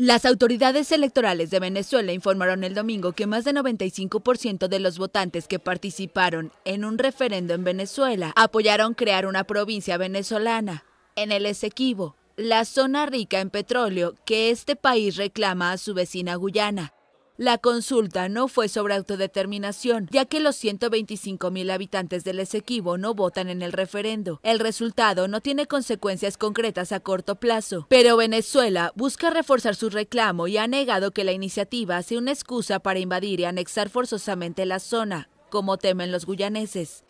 Las autoridades electorales de Venezuela informaron el domingo que más del 95% de los votantes que participaron en un referendo en Venezuela apoyaron crear una provincia venezolana, en el Esequibo, la zona rica en petróleo que este país reclama a su vecina Guyana. La consulta no fue sobre autodeterminación, ya que los 125 mil habitantes del Esequibo no votan en el referendo. El resultado no tiene consecuencias concretas a corto plazo, pero Venezuela busca reforzar su reclamo y ha negado que la iniciativa sea una excusa para invadir y anexar forzosamente la zona, como temen los guyaneses.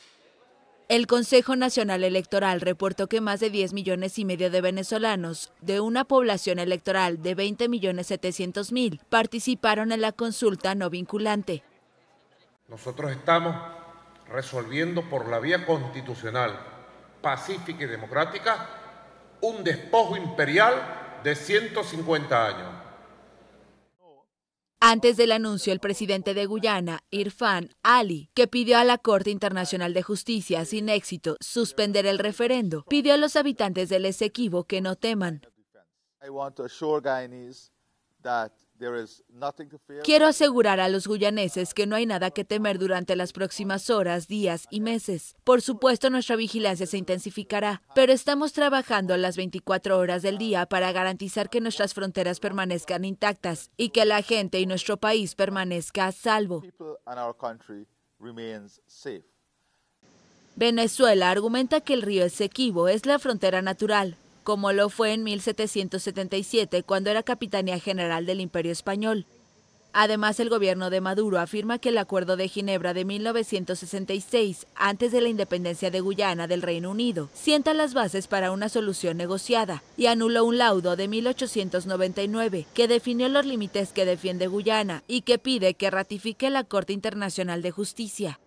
El Consejo Nacional Electoral reportó que más de 10 millones y medio de venezolanos, de una población electoral de 20 millones mil, participaron en la consulta no vinculante. Nosotros estamos resolviendo por la vía constitucional, pacífica y democrática un despojo imperial de 150 años. Antes del anuncio, el presidente de Guyana, Irfan Ali, que pidió a la Corte Internacional de Justicia, sin éxito, suspender el referendo, pidió a los habitantes del Esequibo que no teman. Quiero asegurar a los guyaneses que no hay nada que temer durante las próximas horas, días y meses. Por supuesto, nuestra vigilancia se intensificará, pero estamos trabajando las 24 horas del día para garantizar que nuestras fronteras permanezcan intactas y que la gente y nuestro país permanezca a salvo. Venezuela argumenta que el río Esequibo es la frontera natural, como lo fue en 1777 cuando era Capitanía General del Imperio Español. Además, el gobierno de Maduro afirma que el Acuerdo de Ginebra de 1966, antes de la independencia de Guyana del Reino Unido, sienta las bases para una solución negociada y anuló un laudo de 1899 que definió los límites que defiende Guyana y que pide que ratifique la Corte Internacional de Justicia.